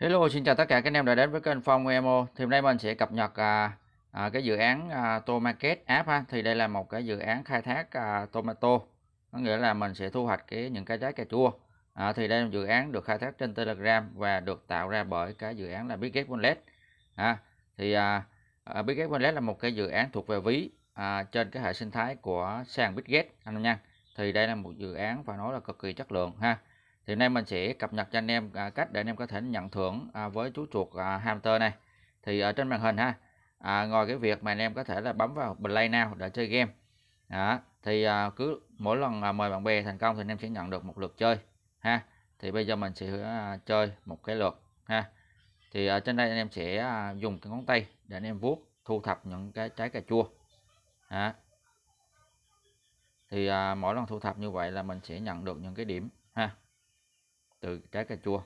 Hello xin chào tất cả các anh em đã đến với kênh Phong Emo thì hôm nay mình sẽ cập nhật à, à, cái dự án à, Tomarket app ha. thì đây là một cái dự án khai thác à, tomato có nghĩa là mình sẽ thu hoạch cái những cái trái cà chua à, thì đây là dự án được khai thác trên Telegram và được tạo ra bởi cái dự án là Bitget Wallet à, thì à, à, Bitget Wallet là một cái dự án thuộc về ví à, trên cái hệ sinh thái của sàn Bitget anh em nha thì đây là một dự án phải nói là cực kỳ chất lượng ha thì nay mình sẽ cập nhật cho anh em à, cách để anh em có thể nhận thưởng à, với chú chuột à, hamster này thì ở trên màn hình ha à, ngoài cái việc mà anh em có thể là bấm vào play now để chơi game đó thì cứ mỗi lần mời bạn bè thành công thì anh em sẽ nhận được một lượt chơi ha thì bây giờ mình sẽ chơi một cái lượt ha thì ở trên đây anh em sẽ dùng cái ngón tay để anh em vuốt thu thập những cái trái cà chua đó. thì mỗi lần thu thập như vậy là mình sẽ nhận được những cái điểm ha từ trái cà chua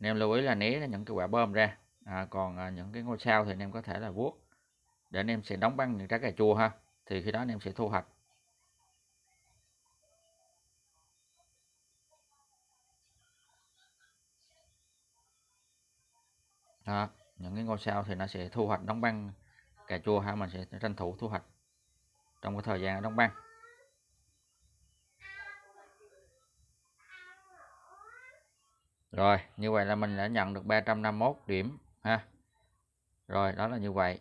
nên lưu ý là né những cái quả bơm ra à, còn à, những cái ngôi sao thì anh em có thể là vuốt để anh em sẽ đóng băng những trái cà chua ha thì khi đó anh em sẽ thu hoạch đó, những cái ngôi sao thì nó sẽ thu hoạch đóng băng cà chua ha mình sẽ tranh thủ thu hoạch trong cái thời gian đóng băng rồi như vậy là mình đã nhận được 351 điểm ha rồi đó là như vậy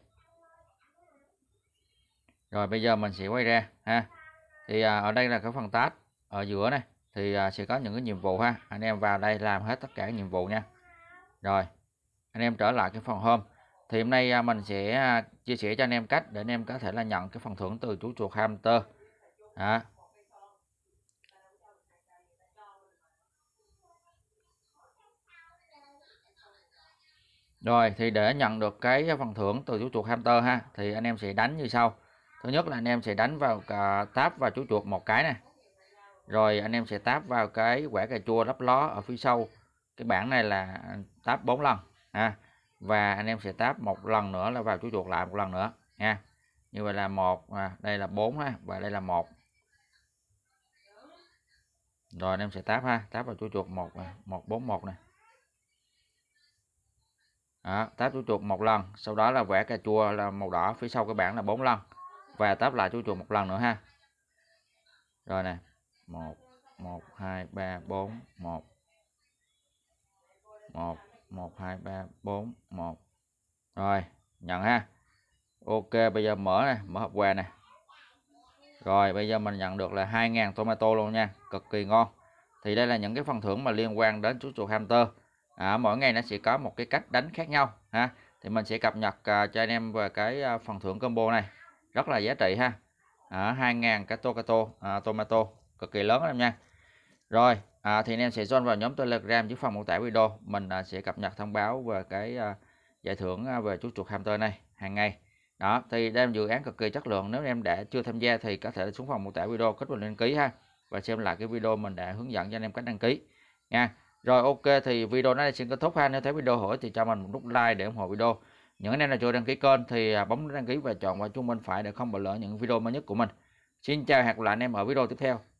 rồi bây giờ mình sẽ quay ra ha thì à, ở đây là cái phần task ở giữa này thì à, sẽ có những cái nhiệm vụ ha anh em vào đây làm hết tất cả nhiệm vụ nha rồi anh em trở lại cái phần hôm thì hôm nay à, mình sẽ à, chia sẻ cho anh em cách để anh em có thể là nhận cái phần thưởng từ chú chuột hamster đó. Rồi thì để nhận được cái phần thưởng từ chú chuột hamster ha thì anh em sẽ đánh như sau. Thứ nhất là anh em sẽ đánh vào cả táp và chú chuột một cái này. Rồi anh em sẽ táp vào cái quả cà chua lấp ló ở phía sau. Cái bảng này là táp 4 lần ha. Và anh em sẽ táp một lần nữa là vào chú chuột lại một lần nữa nha. Như vậy là một à, đây là 4 ha và đây là một Rồi anh em sẽ táp ha, táp vào chú chuột một à, một bốn một này đó, táp chú chuột một lần sau đó là vẽ cà chua là màu đỏ phía sau cái bảng là bốn lần và táp lại chú chuột một lần nữa ha rồi nè một một hai ba bốn một một một hai ba bốn một rồi nhận ha ok bây giờ mở này mở hộp quà này rồi bây giờ mình nhận được là 2.000 tomato luôn nha cực kỳ ngon thì đây là những cái phần thưởng mà liên quan đến chú chuột hamster à, mỗi ngày nó sẽ có một cái cách đánh khác nhau ha thì mình sẽ cập nhật à, cho anh em về cái à, phần thưởng combo này rất là giá trị ha à, 000 cái tô cái tô à, tomato cực kỳ lớn em nha rồi à, thì anh em sẽ join vào nhóm telegram dưới phần mô tả video mình à, sẽ cập nhật thông báo về cái à, giải thưởng à, về chú chuột hamster này hàng ngày đó thì đem dự án cực kỳ chất lượng nếu em đã chưa tham gia thì có thể xuống phòng mô tả video kết bình đăng ký ha và xem lại cái video mình đã hướng dẫn cho anh em cách đăng ký nha rồi ok thì video này xin kết thúc ha. Nếu thấy video hữu thì cho mình một nút like để ủng hộ video. Những anh em nào chưa đăng ký kênh thì à, bấm đăng ký và chọn vào chuông bên phải để không bỏ lỡ những video mới nhất của mình. Xin chào hẹn gặp lại anh em ở video tiếp theo.